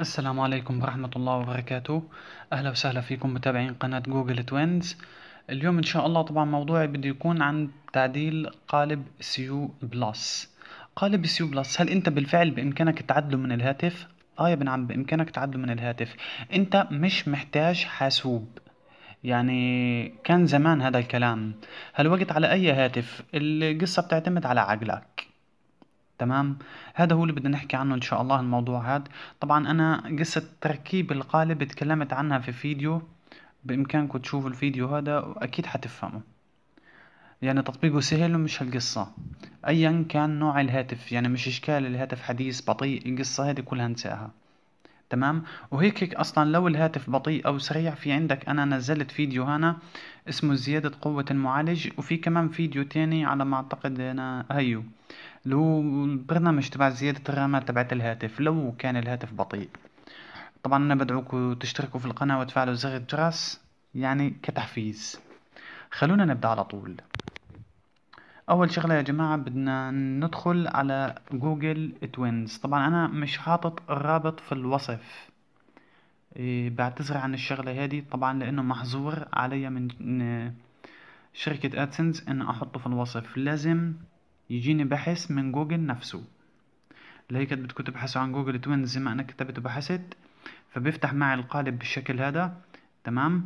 السلام عليكم ورحمة الله وبركاته أهلا وسهلا فيكم متابعين قناة جوجل توينز اليوم إن شاء الله طبعا موضوعي بده يكون عن تعديل قالب سيو بلس قالب سيو بلس هل أنت بالفعل بإمكانك تعدله من الهاتف؟ آه يا ابن عم بإمكانك تعدله من الهاتف أنت مش محتاج حاسوب يعني كان زمان هذا الكلام هالوقت على أي هاتف القصة بتعتمد على عقلك تمام هذا هو اللي بدنا نحكي عنه ان شاء الله الموضوع هذا طبعا انا قصة تركيب القالب اتكلمت عنها في فيديو بامكانكم تشوفوا الفيديو هذا واكيد حتفهموا يعني تطبيقه سهل ومش هالقصة ايا كان نوع الهاتف يعني مش اشكال الهاتف حديث بطيء القصة هذه كلها انساها تمام وهيك هيك اصلا لو الهاتف بطيء او سريع في عندك انا نزلت فيديو هنا اسمه زيادة قوة المعالج وفي كمان فيديو تاني على ما اعتقد انا هيو اللي هو البرنامج تبع زيادة الرامات تبعت الهاتف لو كان الهاتف بطيء طبعا انا بدعوكم تشتركوا في القناة وتفعلوا زر الجرس يعني كتحفيز خلونا نبدأ على طول اول شغله يا جماعه بدنا ندخل على جوجل توينز طبعا انا مش حاطط الرابط في الوصف إيه بعتذر عن الشغله هذه طبعا لانه محظور علي من شركه ادسنس ان احطه في الوصف لازم يجيني بحث من جوجل نفسه لهيك بدكم تبحثوا عن جوجل توينز زي ما انا كتبت وبحثت فبيفتح معي القالب بالشكل هذا تمام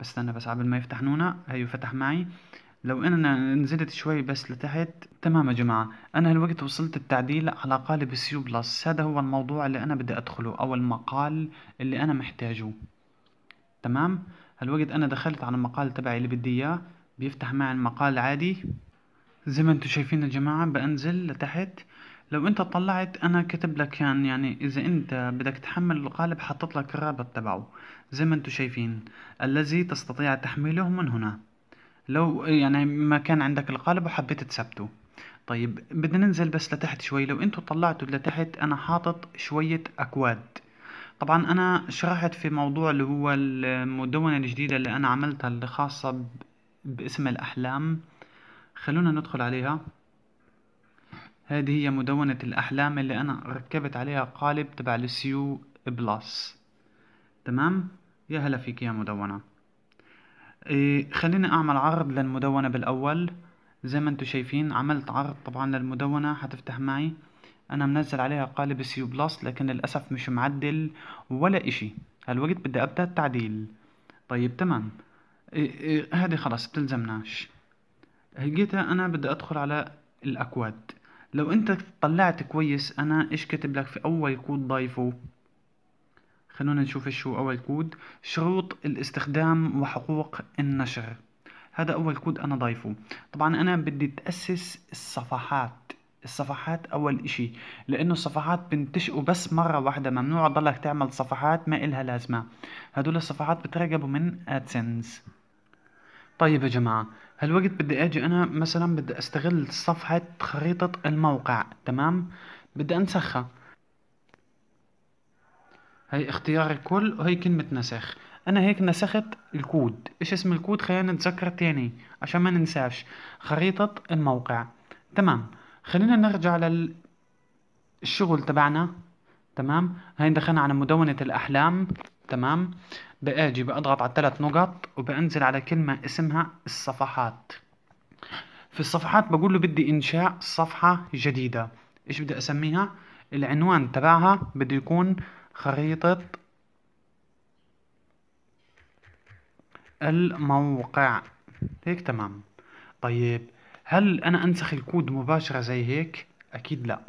بس استنى بس قبل ما يفتح نونا هيو فتح معي لو أنا نزلت شوي بس لتحت تمام يا جماعة أنا هالوقت وصلت التعديل على قالب السيو بلس هذا هو الموضوع اللي أنا بدي أدخله أو المقال اللي أنا محتاجه تمام هالوقت أنا دخلت على المقال تبعي اللي بدي إياه بيفتح معي المقال عادي زي ما انتم شايفين يا جماعة بنزل لتحت لو انت طلعت انا كتب لك يعني, يعني اذا انت بدك تحمل القالب حطت لك الرابط تبعه زي ما انتم شايفين الذي تستطيع تحميله من هنا لو يعني ما كان عندك القالب وحبيت تثبته طيب بدنا ننزل بس لتحت شوي لو انتوا طلعتوا لتحت انا حاطط شوية اكواد طبعا انا شرحت في موضوع اللي هو المدونة الجديدة اللي انا عملتها اللي خاصة باسم الاحلام خلونا ندخل عليها هذه هي مدونة الاحلام اللي انا ركبت عليها قالب تبع السيو بلس تمام يا هلا فيك يا مدونة إيه خليني اعمل عرض للمدونة بالاول زي ما انتو شايفين عملت عرض طبعا للمدونة هتفتح معي انا منزل عليها قالب سيو بلس لكن للاسف مش معدل ولا اشي هالوقت بدي ابدا التعديل طيب تمام إيه، إيه، هذه خلاص بتلزمناش لقيتها انا بدي ادخل على الاكواد لو انت طلعت كويس انا ايش كاتب لك في اول كود ضايفه خلونا نشوف شو اول كود شروط الاستخدام وحقوق النشر هذا اول كود انا ضايفه طبعا انا بدي تاسس الصفحات الصفحات اول اشي لانه الصفحات بنتشقوا بس مره واحده ممنوع تضلك تعمل صفحات ما الها لازمه هدول الصفحات بترقبوا من ادسنس طيب يا جماعه هالوقت بدي اجي انا مثلا بدي استغل صفحه خريطه الموقع تمام بدي انسخها هي اختيار الكل وهي كلمة نسخ انا هيك نسخت الكود ايش اسم الكود خلينا نتذكر تاني عشان ما ننساش خريطة الموقع تمام خلينا نرجع للشغل تبعنا تمام هاي دخلنا على مدونة الاحلام تمام باجي بضغط على الثلاث نقط وبنزل على كلمة اسمها الصفحات في الصفحات بقول له بدي انشاء صفحة جديدة ايش بدي اسميها العنوان تبعها بده يكون خريطة الموقع هيك تمام طيب هل انا انسخ الكود مباشرة زي هيك اكيد لا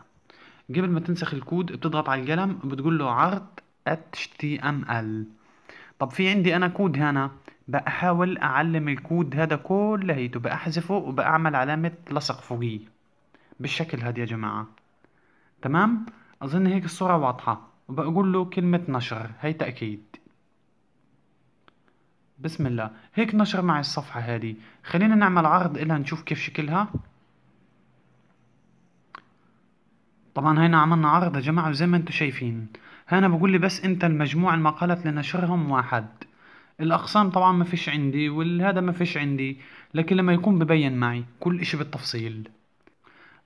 قبل ما تنسخ الكود بتضغط على القلم بتقول له عرض html طب في عندي انا كود هنا بحاول اعلم الكود هذا كله هيته بأحذفه وبأعمل علامة لصق فوقيه بالشكل هذا يا جماعة تمام أظن هيك الصورة واضحة وبقول له كلمة نشر هي تأكيد بسم الله هيك نشر معي الصفحة هذه خلينا نعمل عرض إلها نشوف كيف شكلها طبعا هنا عملنا عرض يا جماعة وزي ما انتم شايفين هنا بقول لي بس انت المجموع المقالات لنشرهم واحد الاقسام طبعا ما فيش عندي والهذا ما فيش عندي لكن لما يكون ببين معي كل اشي بالتفصيل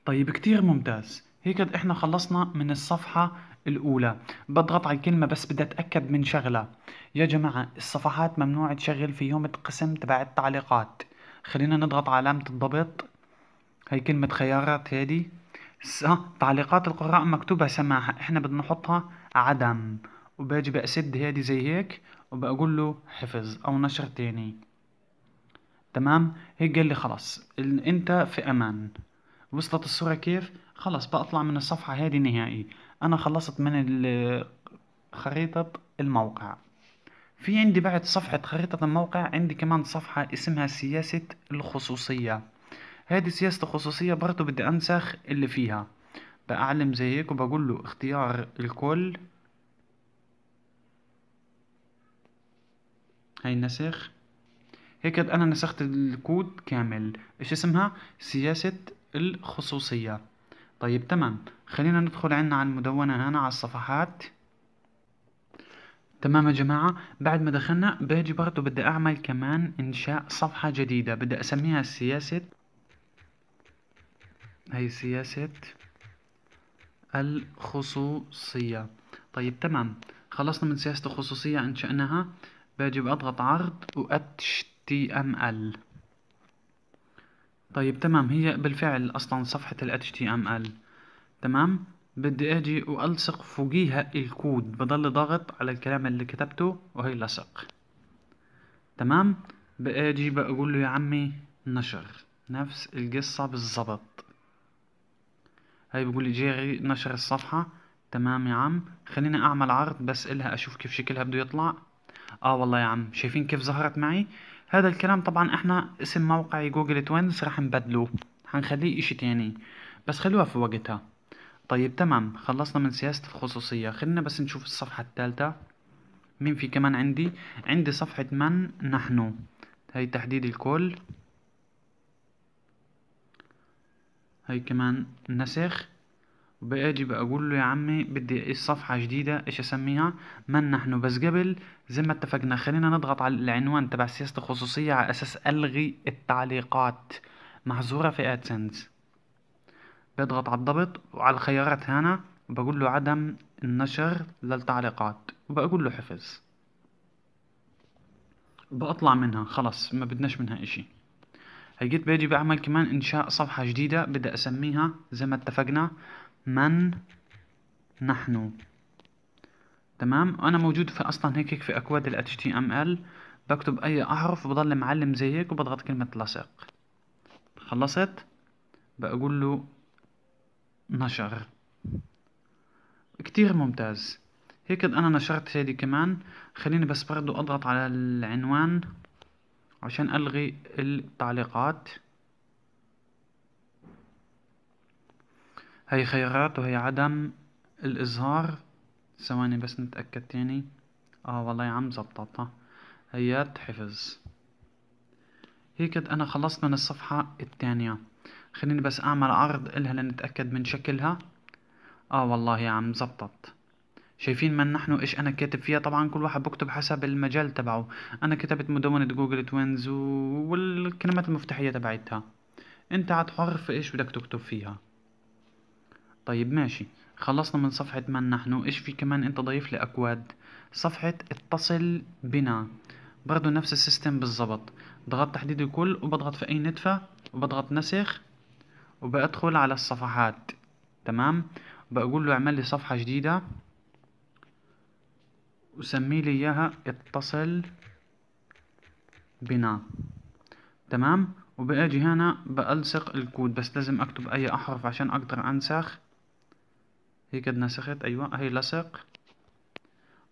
طيب كتير ممتاز هيك احنا خلصنا من الصفحة الأولى بضغط على الكلمة بس بدي أتأكد من شغلة يا جماعة الصفحات ممنوع تشغل فيهم القسم تبع التعليقات خلينا نضغط علامة الضبط هي كلمة خيارات هادي تعليقات القراء مكتوبة سماحة احنا بدنا نحطها عدم وباجي بأسد هادي زي هيك وبقول له حفظ أو نشر تاني تمام هيك قال لي خلاص انت في امان وصلت الصورة كيف خلاص بطلع من الصفحة هذه نهائي انا خلصت من خريطة الموقع في عندي بعد صفحة خريطة الموقع عندي كمان صفحة اسمها سياسة الخصوصية هذه سياسة الخصوصية برضو بدي أنسخ اللي فيها بأعلم زي هيك وبقول له اختيار الكل هاي نسخ هيك أنا نسخت الكود كامل إيش اسمها سياسة الخصوصية طيب تمام خلينا ندخل عنا على المدونة هنا على الصفحات تمام يا جماعة بعد ما دخلنا باجي برضو بدي اعمل كمان انشاء صفحة جديدة بدي اسميها سياسة هي سياسة الخصوصية طيب تمام خلصنا من سياسة الخصوصية انشأناها باجي بأضغط عرض و HTML طيب تمام هي بالفعل اصلا صفحة ال HTML تمام بدي اجي والصق فوقيها الكود بضل ضغط على الكلام اللي كتبته وهي لصق تمام باجي بقول له يا عمي نشر نفس القصة بالزبط هاي بقول لي جيري نشر الصفحة تمام يا عم خليني اعمل عرض بس الها اشوف كيف شكلها بده يطلع اه والله يا عم شايفين كيف ظهرت معي هذا الكلام طبعا احنا اسم موقع جوجل توينز راح نبدله هنخليه اشي تاني بس خلوها في وقتها طيب تمام خلصنا من سياسة الخصوصية خلينا بس نشوف الصفحة الثالثة مين في كمان عندي عندي صفحة من نحن هاي تحديد الكل هاي كمان نسخ باجي بقول له يا عمي بدي ايش صفحه جديده ايش اسميها من نحن بس قبل زي ما اتفقنا خلينا نضغط على العنوان تبع سياسه الخصوصيه على اساس الغي التعليقات محظوره في ادسنس بضغط على الضبط وعلى الخيارات هنا بقول له عدم النشر للتعليقات وبقول له حفظ بطلع منها خلص ما بدناش منها اشي هيجيت باجي بعمل كمان انشاء صفحة جديدة بدي اسميها زي ما اتفقنا من نحن تمام انا موجود في اصلا هيك في اكواد ال HTML بكتب اي احرف بضل معلم زي هيك وبضغط كلمة لصق خلصت بقول له نشر كتير ممتاز هيك انا نشرت هذه كمان خليني بس برضو اضغط على العنوان عشان الغي التعليقات هي خيارات وهي عدم الإظهار ثواني بس نتأكد تاني اه والله يا عم زبطتها هيات حفظ هيك أنا خلصت من الصفحة التانية خليني بس أعمل عرض إلها لنتأكد من شكلها اه والله يا عم زبطت شايفين من نحن ايش انا كاتب فيها طبعا كل واحد بكتب حسب المجال تبعه انا كتبت مدونة جوجل توينز والكلمات المفتاحية تبعتها انت عاد حر في ايش بدك تكتب فيها طيب ماشي خلصنا من صفحة من نحن ايش في كمان انت ضيف لي اكواد صفحة اتصل بنا برضو نفس السيستم بالضبط ضغط تحديد الكل وبضغط في اي نتفة وبضغط نسخ وبدخل على الصفحات تمام بقول له اعمل لي صفحة جديدة وسمي لي اياها اتصل بنا تمام وباجي هنا بألصق الكود بس لازم اكتب اي احرف عشان اقدر انسخ هي كانت نسخت ايوه هي لصق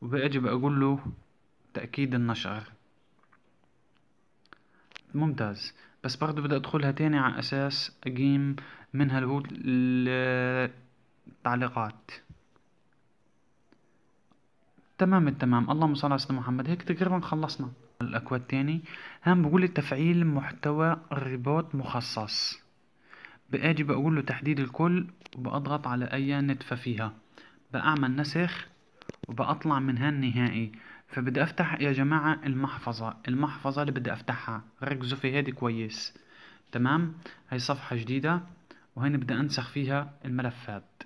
وباجي بقول له تأكيد النشر ممتاز بس برضو بدي ادخلها تاني على اساس اقيم منها اللي هو التعليقات تمام التمام اللهم صل على سيدنا محمد هيك تقريبا خلصنا الاكواد تاني هم بقول تفعيل محتوى الريبوت مخصص باجي بقول له تحديد الكل وبضغط على اي نتفة فيها بأعمل نسخ وبأطلع منها النهائي فبدي افتح يا جماعة المحفظة المحفظة اللي بدي افتحها ركزوا في هادي كويس تمام هاي صفحة جديدة وهنا بدي انسخ فيها الملفات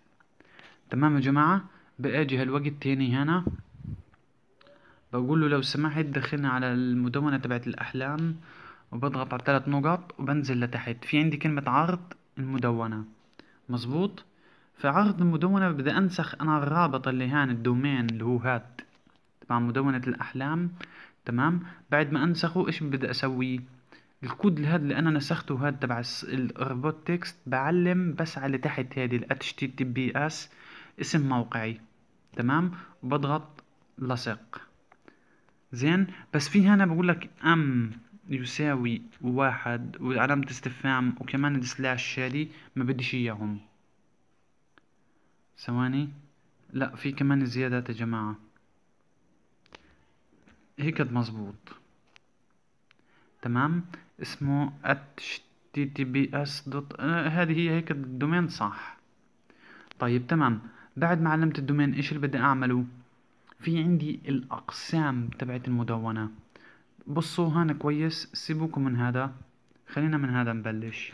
تمام يا جماعة باجي هالوقت تاني هنا بقول له لو سمحت دخلني على المدونة تبعت الأحلام وبضغط على ثلاث نقط وبنزل لتحت في عندي كلمة عرض المدونة مزبوط في عرض المدونة بدي أنسخ أنا الرابط اللي هان الدومين اللي هو هاد تبع مدونة الأحلام تمام بعد ما أنسخه إيش بدي أسوي الكود هاد اللي أنا نسخته هاد تبع الروبوت تكست بعلم بس على تحت هادي ال HTTPS اسم موقعي تمام وبضغط لصق زين بس في هنا بقول لك ام يساوي واحد وعلامة استفهام وكمان السلاش هذه ما بديش اياهم ثواني لا في كمان زيادات يا جماعة هيك مظبوط تمام اسمه https دوت هذه هي هيك الدومين صح طيب تمام بعد ما علمت الدومين ايش اللي بدي اعمله في عندي الاقسام تبعت المدونة بصوا هان كويس سيبوكم من هذا خلينا من هذا نبلش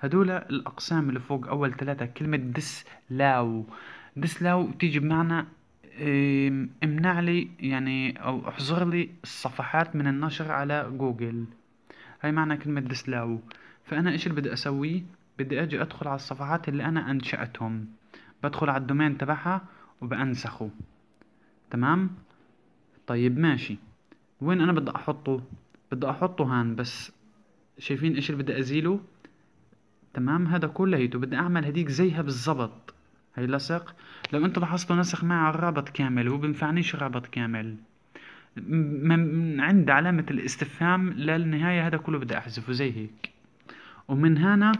هدولا الأقسام اللي فوق أول ثلاثة كلمة دسلاو دسلاو تيجي بمعنى امنع لي يعني أو احظر لي الصفحات من النشر على جوجل هاي معنى كلمة دسلاو فأنا إيش اللي بدي أسويه بدي أجي أدخل على الصفحات اللي أنا أنشأتهم بدخل على الدومين تبعها وبأنسخه تمام طيب ماشي وين انا بدي احطه بدي احطه هان بس شايفين ايش اللي بدي ازيله تمام هذا كليته بدي اعمل هديك زيها بالضبط هي لصق لو انتم لاحظتوا نسخ معي على الرابط كامل هو بنفعنيش رابط كامل من عند علامة الاستفهام للنهاية هذا كله بدي احذفه زي هيك ومن هنا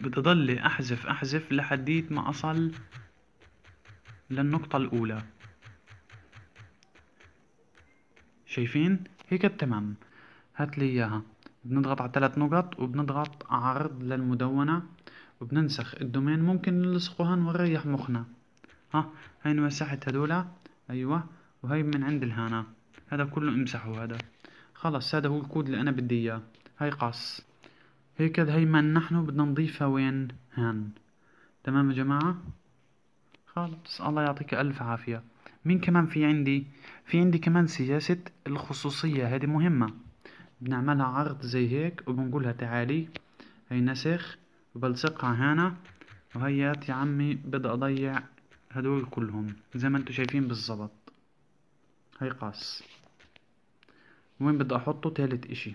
بدي ضل احذف احذف لحديت ما اصل للنقطة الاولى شايفين هيك تمام هات لي اياها بنضغط على ثلاث نقط وبنضغط عرض للمدونة وبننسخ الدومين ممكن نلصقوها ونريح مخنا ها هاي مسحت هدولا ايوه وهي من عند الهانا هذا كله امسحه هذا خلص هذا هو الكود اللي انا بدي اياه هاي قص هيك هاي من نحن بدنا نضيفها وين هان تمام يا جماعة خلص الله يعطيك الف عافية مين كمان في عندي في عندي كمان سياسة الخصوصية هذه مهمة بنعملها عرض زي هيك وبنقولها تعالي هي نسخ وبلصقها هنا وهيات يا عمي بدي اضيع هدول كلهم زي ما انتو شايفين بالظبط هي قاس وين بدي احطه تالت اشي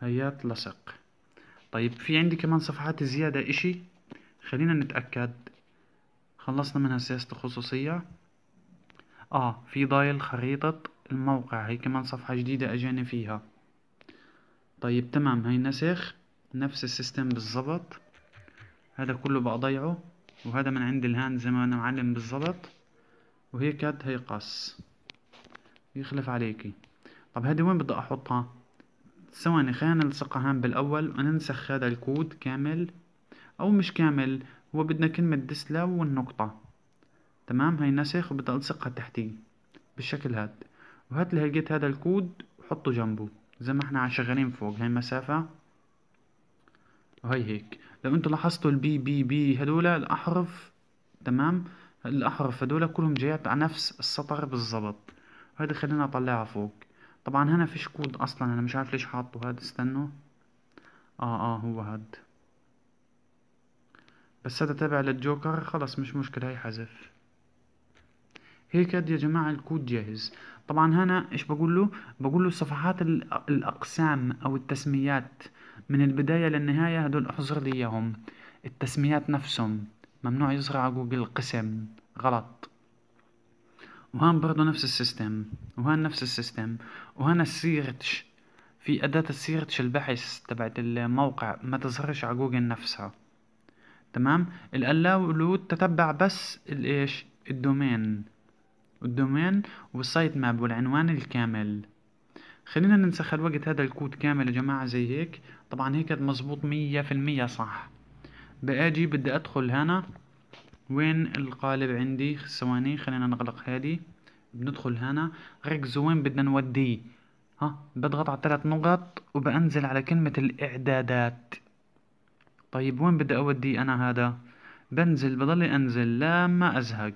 هيات لصق طيب في عندي كمان صفحات زيادة اشي خلينا نتأكد خلصنا منها سياسة الخصوصية اه في ضايل خريطة الموقع هي كمان صفحة جديدة اجاني فيها طيب تمام هي نسخ نفس السيستم بالضبط هذا كله بقى ضيعه وهذا من عند الهان زي ما انا معلم بالضبط وهي كانت هي قص يخلف عليكي طب هذه وين بدي احطها ثواني خلينا نلصقها هان بالاول وننسخ هذا الكود كامل او مش كامل هو بدنا كلمة ديسلاو والنقطة تمام هاي نسخ وبدنا ألصقها تحتي بالشكل هاد وهات لي لقيت هذا الكود وحطه جنبه زي ما احنا شغالين فوق هاي المسافة وهي هيك لو انتو لاحظتوا البي بي بي هدول الأحرف تمام الأحرف هدول كلهم جايات على نفس السطر بالظبط هذا خلينا أطلعها فوق طبعا هنا فيش كود أصلا أنا مش عارف ليش حاطه هاد استنوا اه اه هو هاد بس هذا تابع للجوكر خلص مش مشكلة هي حذف هيك يا جماعة الكود جاهز طبعا هنا ايش بقول له بقول له صفحات الاقسام او التسميات من البداية للنهاية هدول احظر لي اياهم التسميات نفسهم ممنوع يظهر على جوجل قسم غلط وهان برضه نفس السيستم وهان نفس السيستم وهنا السيرتش في أداة السيرتش البحث تبعت الموقع ما تظهرش على جوجل نفسها تمام الالود تتبع بس الايش الدومين الدومين والسايت ماب والعنوان الكامل خلينا ننسخ الوقت هذا الكود كامل يا جماعة زي هيك طبعا هيك مظبوط مية في المية صح باجي بدي ادخل هنا وين القالب عندي ثواني خلينا نغلق هذه بندخل هنا ركزوا وين بدنا نوديه ها بضغط على ثلاث نقط وبنزل على كلمة الاعدادات طيب وين بدي أودي أنا هذا بنزل بضلي أنزل لما أزهق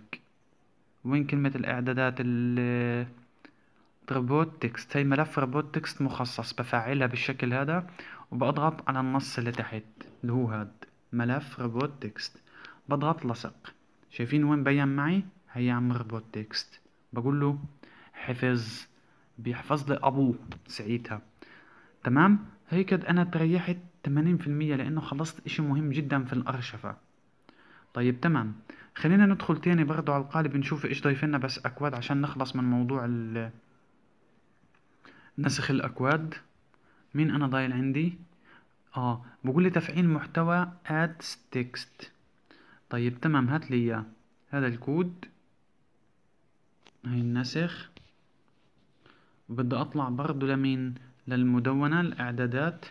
وين كلمة الإعدادات ال ريبوت تكست هي ملف ريبوت تكست مخصص بفعلها بالشكل هذا وبضغط على النص اللي تحت اللي هو هاد ملف ريبوت تكست بضغط لصق شايفين وين بين معي هي عم ريبوت تكست بقول له حفظ بيحفظ لي ابوه ساعتها تمام هيك انا تريحت 80% لأنه خلصت إشي مهم جدا في الأرشفة طيب تمام خلينا ندخل تاني برضو على القالب نشوف إيش ضيفنا بس أكواد عشان نخلص من موضوع ال نسخ الأكواد مين أنا ضايل عندي آه بقول لي تفعيل محتوى add text طيب تمام هات لي إياه هذا الكود هاي النسخ بدي أطلع برضو لمين للمدونة الإعدادات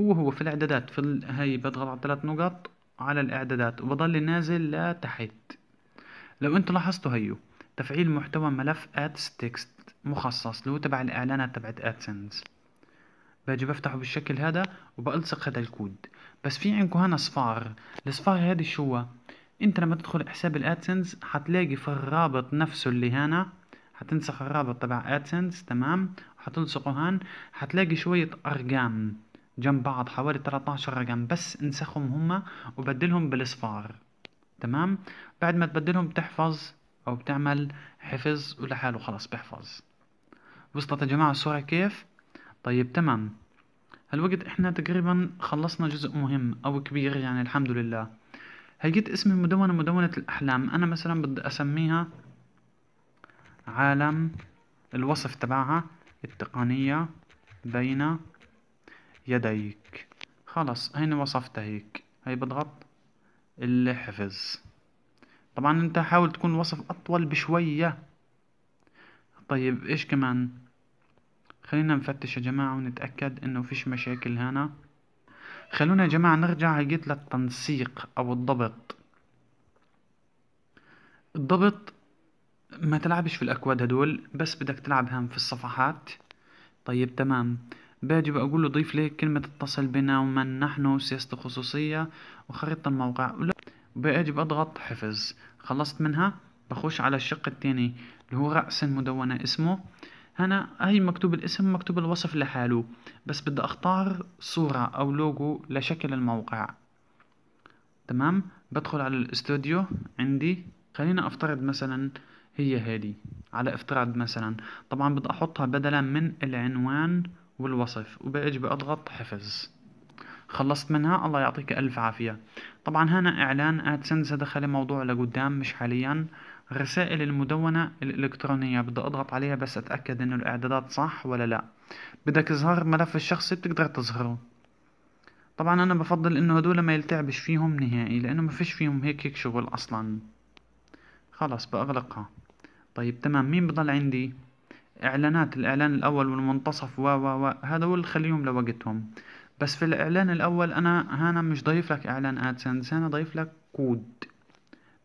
هو هو في الاعدادات في ال... هاي بضغط على ثلاث نقط على الاعدادات وبضل نازل لتحت لو انتم لاحظتوا هيو تفعيل محتوى ملف ادس تكست مخصص اللي هو تبع الاعلانات تبعت ادسنس باجي بفتحه بالشكل هذا وبلصق هذا الكود بس في عندكم هنا صفار الصفار هذه شو انت لما تدخل حساب الادسنس حتلاقي في الرابط نفسه اللي هنا حتنسخ الرابط تبع ادسنس تمام حتلصقه هان حتلاقي شوية ارقام جنب بعض حوالي 13 رقم بس انسخهم هم وبدلهم بالاصفار تمام بعد ما تبدلهم بتحفظ او بتعمل حفظ ولحاله خلاص بحفظ وصلت يا جماعة الصورة كيف طيب تمام هالوقت احنا تقريبا خلصنا جزء مهم او كبير يعني الحمد لله هلقيت اسم المدونة مدونة الاحلام انا مثلا بدي اسميها عالم الوصف تبعها التقنية بين يديك خلاص هيني وصفتها هيك هاي بضغط الحفظ طبعا انت حاول تكون وصف اطول بشوية طيب ايش كمان خلينا نفتش يا جماعة ونتأكد انه فيش مشاكل هنا خلونا يا جماعة نرجع هيجيت للتنسيق او الضبط الضبط ما تلعبش في الاكواد هدول بس بدك تلعب هام في الصفحات طيب تمام باجي بقول له ضيف لي كلمة اتصل بنا ومن نحن وسياسة الخصوصية وخريطة الموقع باجي بضغط حفظ خلصت منها بخش على الشق الثاني اللي هو رأس المدونة اسمه هنا هي مكتوب الاسم مكتوب الوصف لحاله بس بدي اختار صورة او لوجو لشكل الموقع تمام بدخل على الاستوديو عندي خلينا افترض مثلا هي هذه على افتراض مثلا طبعا بدي احطها بدلا من العنوان والوصف وباجي بأضغط حفظ خلصت منها الله يعطيك ألف عافية طبعا هنا إعلان أدسنس دخل موضوع لقدام مش حاليا رسائل المدونة الإلكترونية بدي أضغط عليها بس أتأكد إنه الإعدادات صح ولا لا بدك إظهار الملف الشخصي بتقدر تظهره طبعا أنا بفضل إنه هدول ما يلتعبش فيهم نهائي لأنه ما فيش فيهم هيك هيك شغل أصلا خلاص بأغلقها طيب تمام مين بضل عندي اعلانات الاعلان الاول والمنتصف و و و اللي خليهم لوقتهم بس في الاعلان الاول انا هنا مش ضايف لك اعلان ادسنس انا ضايف لك كود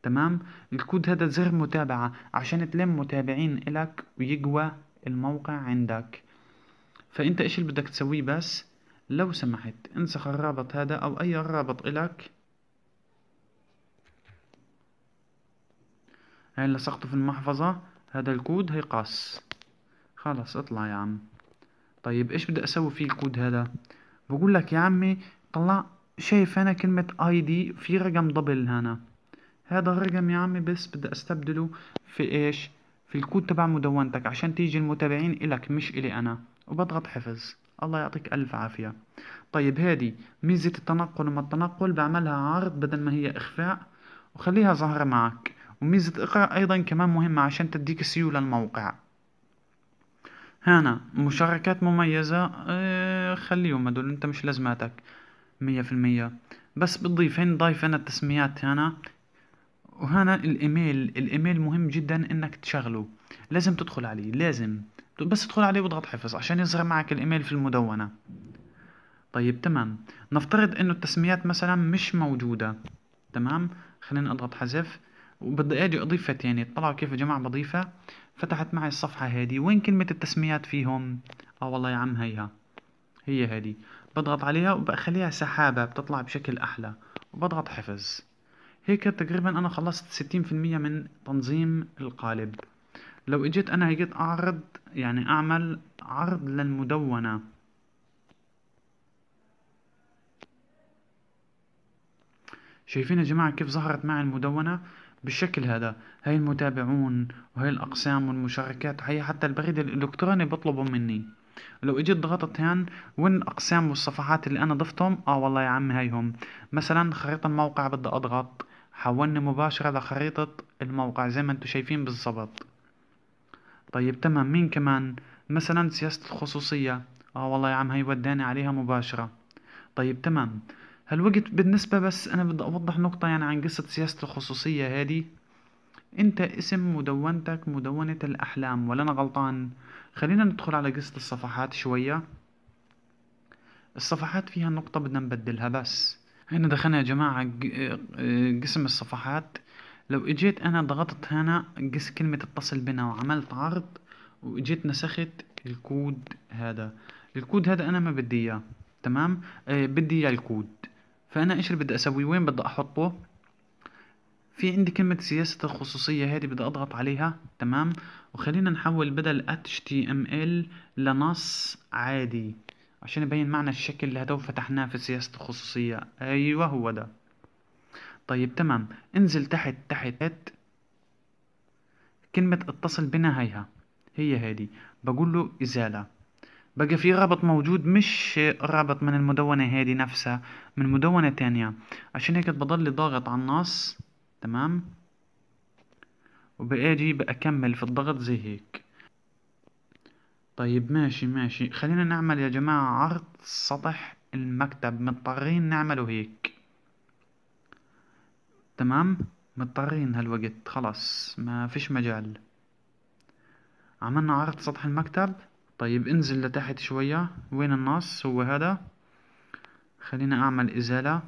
تمام الكود هذا زر متابعة عشان تلم متابعين إلك ويقوى الموقع عندك فأنت إيش اللي بدك تسويه بس لو سمحت انسخ الرابط هذا أو أي رابط إلك هاي لصقته في المحفظة هذا الكود هيقص خلص اطلع يا عم طيب ايش بدي اسوي فيه الكود هذا بقول لك يا عمي طلع شايف هنا كلمة اي دي في رقم دبل هنا هذا الرقم يا عمي بس بدي استبدله في ايش في الكود تبع مدونتك عشان تيجي المتابعين الك مش الي انا وبضغط حفظ الله يعطيك الف عافية طيب هادي ميزة التنقل وما التنقل بعملها عرض بدل ما هي اخفاء وخليها ظاهرة معك وميزة اقرأ ايضا كمان مهمة عشان تديك سيولة الموقع هنا مشاركات مميزة اه خليهم هدول انت مش لازماتك مية في المية بس بتضيف هين ضايف انا التسميات هنا وهنا الايميل الايميل مهم جدا انك تشغله لازم تدخل عليه لازم بس تدخل عليه واضغط حفظ عشان يظهر معك الايميل في المدونة طيب تمام نفترض انه التسميات مثلا مش موجودة تمام خلينا اضغط حذف وبدي اجي اضيفها تاني اطلعوا كيف يا جماعة بضيفها فتحت معي الصفحة هادي وين كلمة التسميات فيهم اه والله يا عم هيها هي هادي بضغط عليها وبخليها سحابة بتطلع بشكل أحلى وبضغط حفظ هيك تقريبا أنا خلصت ستين في المية من تنظيم القالب لو اجيت أنا هيجيت أعرض يعني أعمل عرض للمدونة شايفين يا جماعة كيف ظهرت معي المدونة بالشكل هذا هاي المتابعون وهي الأقسام والمشاركات هاي حتى البريد الإلكتروني بطلبوا مني لو اجيت ضغطت هان وين الأقسام والصفحات اللي أنا ضفتهم آه والله يا عم هيهم مثلا خريطة الموقع بدي أضغط حولني مباشرة لخريطة الموقع زي ما انتم شايفين بالضبط طيب تمام مين كمان مثلا سياسة الخصوصية اه والله يا عم هي وداني عليها مباشرة طيب تمام هالوقت بالنسبة بس أنا بدي أوضح نقطة يعني عن قصة سياسة الخصوصية هذه أنت اسم مدونتك مدونة الأحلام ولا أنا غلطان خلينا ندخل على قصة الصفحات شوية الصفحات فيها نقطة بدنا نبدلها بس هنا دخلنا يا جماعة آه، قسم الصفحات لو اجيت انا ضغطت هنا قس كلمة اتصل بنا وعملت عرض واجيت نسخت الكود هذا الكود هذا انا ما بدي اياه تمام آه، بدي اياه الكود فانا ايش اللي بدي اسويه وين بدي احطه في عندي كلمة سياسة الخصوصية هذه بدي اضغط عليها تمام وخلينا نحول بدل HTML لنص عادي عشان يبين معنى الشكل اللي هدو فتحناه في سياسة الخصوصية ايوه هو ده طيب تمام انزل تحت تحت كلمة اتصل بنا هيها هي هادي بقول له ازالة بقى في رابط موجود مش رابط من المدونة هذه نفسها من مدونة تانية عشان هيك بضل ضاغط على النص تمام وباجي بأكمل في الضغط زي هيك طيب ماشي ماشي خلينا نعمل يا جماعة عرض سطح المكتب مضطرين نعمله هيك تمام مضطرين هالوقت خلاص ما فيش مجال عملنا عرض سطح المكتب طيب انزل لتحت شوية وين النص هو هذا خلينا اعمل ازالة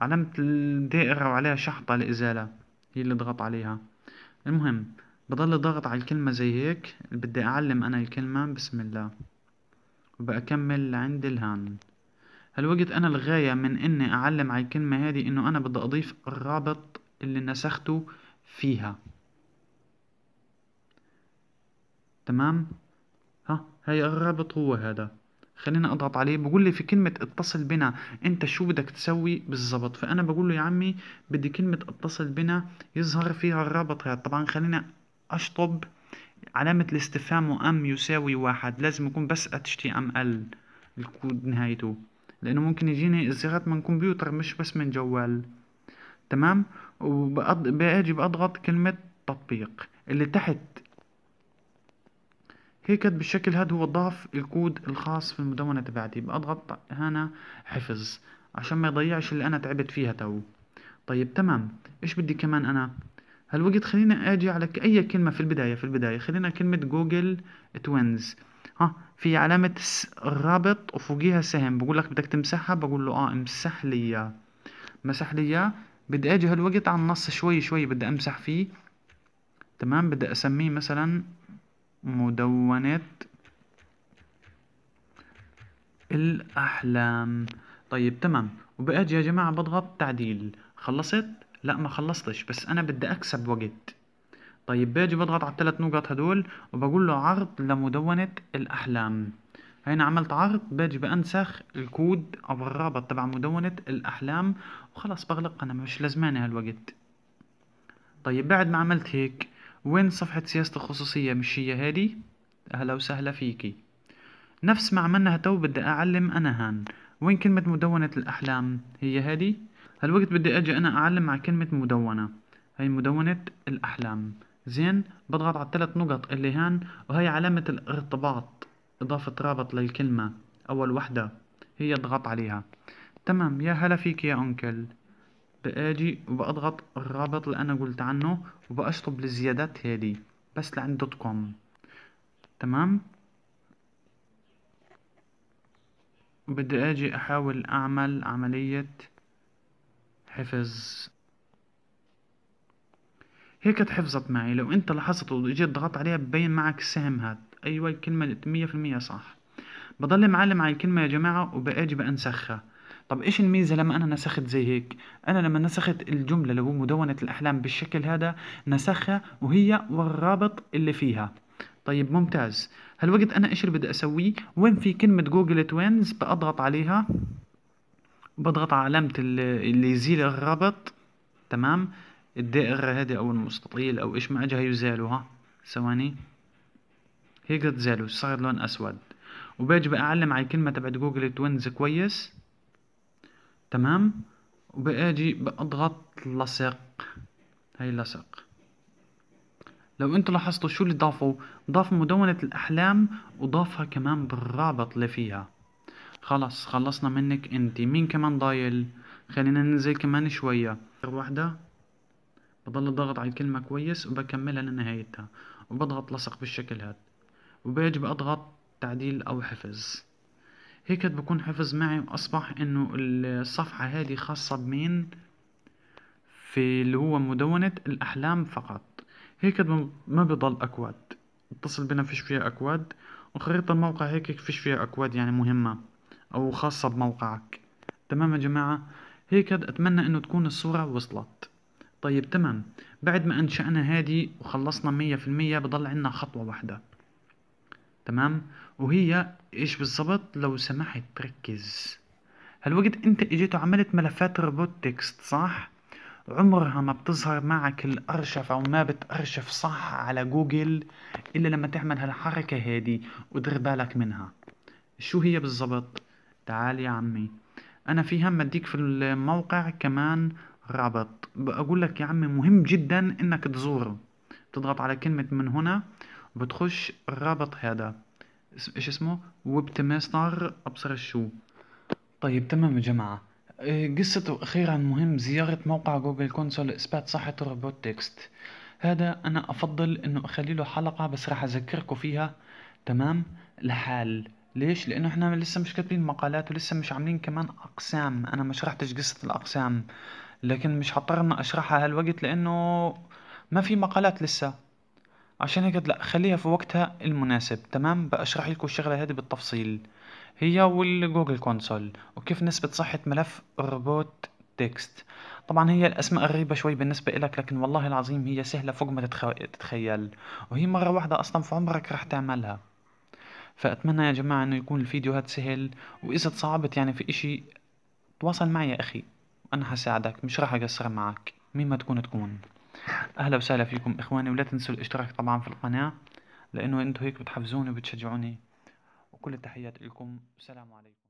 علامة الدائرة وعليها شحطة لازالة هي اللي ضغط عليها المهم بضل ضغط على الكلمة زي هيك بدي اعلم انا الكلمة بسم الله وبأكمل لعند الهان هالوقت انا الغاية من اني اعلم على الكلمة هذه انه انا بدي اضيف الرابط اللي نسخته فيها تمام ها هي الرابط هو هذا خلينا اضغط عليه بقول لي في كلمة اتصل بنا انت شو بدك تسوي بالزبط فانا بقول له يا عمي بدي كلمة اتصل بنا يظهر فيها الرابط هذا طبعا خلينا اشطب علامة الاستفهام وام يساوي واحد لازم يكون بس اتش تي ام ال الكود نهايته لانه ممكن يجيني الزيارات من كمبيوتر مش بس من جوال تمام وباجي بأضغط كلمة تطبيق اللي تحت هيك بالشكل هذا هو ضاف الكود الخاص في المدونة تبعتي بأضغط هنا حفظ عشان ما يضيعش اللي انا تعبت فيها تو طيب تمام ايش بدي كمان انا هالوقت خلينا اجي على اي كلمة في البداية في البداية خلينا كلمة جوجل توينز ها في علامة رابط وفوقيها سهم بقول لك بدك تمسحها بقول له اه امسح لي اياه مسح لي اياه بدي اجي هالوقت على النص شوي شوي بدي امسح فيه تمام بدي اسميه مثلا مدونة الأحلام طيب تمام وباجي يا جماعة بضغط تعديل خلصت؟ لا ما خلصتش بس أنا بدي أكسب وقت طيب باجي بضغط على الثلاث نقط هدول وبقول له عرض لمدونة الأحلام هنا عملت عرض باجي بأنسخ الكود أو الرابط تبع مدونة الأحلام وخلص بغلق أنا مش لازماني هالوقت طيب بعد ما عملت هيك وين صفحة سياسة الخصوصية مش هي هادي أهلا وسهلا فيكي نفس ما عملناها تو بدي أعلم أنا هان وين كلمة مدونة الأحلام هي هادي هالوقت بدي أجي أنا أعلم على كلمة مدونة هي مدونة الأحلام زين بضغط على الثلاث نقط اللي هان وهي علامة الارتباط إضافة رابط للكلمة أول وحدة هي اضغط عليها تمام يا هلا فيك يا أنكل باجي وبضغط الرابط اللي انا قلت عنه وبأشطب الزيادات هذه بس لعند دوت كوم تمام بدي اجي احاول اعمل عملية حفظ هيك تحفظت معي لو انت لاحظت واجيت ضغطت عليها ببين معك السهم هاد ايوه الكلمة مية في المية صح بضل معلم على الكلمة يا جماعة وباجي بأنسخها طب ايش الميزه لما انا نسخت زي هيك انا لما نسخت الجمله اللي هو مدونه الاحلام بالشكل هذا نسخها وهي والرابط اللي فيها طيب ممتاز هالوقت انا ايش اللي بدي اسويه وين في كلمه جوجل توينز بضغط عليها بضغط على علامه اللي يزيل الرابط تمام الدائرة هذه أو المستطيل أو إيش ما اجى يزالوها ثواني هيك تزالوا صار لون أسود وباجي بقى أعلم على الكلمة تبعت جوجل توينز كويس تمام وباجي بضغط لصق هاي لصق لو انتوا لاحظتوا شو اللي ضافوا ضاف مدونة الاحلام وضافها كمان بالرابط اللي فيها خلاص خلصنا منك انت مين كمان ضايل خلينا ننزل كمان شوية واحدة بضل ضغط على الكلمة كويس وبكملها لنهايتها وبضغط لصق بالشكل هاد وبيجي بضغط تعديل او حفظ هيك بكون حفظ معي واصبح انه الصفحة هذه خاصة بمين في اللي هو مدونة الاحلام فقط هيك ما بضل اكواد اتصل بنا فيش فيها اكواد وخريطة الموقع هيك فيش فيها اكواد يعني مهمة او خاصة بموقعك تمام يا جماعة هيك اتمنى انه تكون الصورة وصلت طيب تمام بعد ما انشأنا هذه وخلصنا مية في المية بضل عنا خطوة واحدة تمام وهي ايش بالظبط لو سمحت ركز هالوقت انت اجيت وعملت ملفات روبوت تكست صح عمرها ما بتظهر معك الارشف او ما بتارشف صح على جوجل الا لما تعمل هالحركة هادي ودير بالك منها شو هي بالظبط تعال يا عمي انا في هم اديك في الموقع كمان رابط بقول لك يا عمي مهم جدا انك تزوره تضغط على كلمة من هنا بتخش الرابط هذا ايش اسمه ويبتمستر ابصر شو طيب تمام يا جماعة إيه، قصة وأخيرا مهم زيارة موقع جوجل كونسول إثبات صحة الروبوت تكست هذا أنا أفضل إنه أخلي له حلقة بس راح أذكركم فيها تمام لحال ليش؟ لأنه إحنا لسه مش كاتبين مقالات ولسه مش عاملين كمان أقسام أنا ما شرحتش قصة الأقسام لكن مش هضطر إني أشرحها هالوقت لأنه ما في مقالات لسه عشان هيك لا خليها في وقتها المناسب تمام بشرح لكم الشغله هذه بالتفصيل هي والجوجل كونسول وكيف نسبه صحه ملف روبوت تكست طبعا هي الاسماء غريبة شوي بالنسبة لك لكن والله العظيم هي سهلة فوق ما تتخيل وهي مرة واحدة اصلا في عمرك راح تعملها فاتمنى يا جماعة انه يكون الفيديو هاد سهل واذا تصعبت يعني في اشي تواصل معي يا اخي انا هساعدك مش راح اقصر معك مين ما تكون تكون اهلا وسهلا فيكم اخواني ولا تنسوا الاشتراك طبعا في القناة لانه انتو هيك بتحفزوني وبتشجعوني وكل التحيات لكم السلام عليكم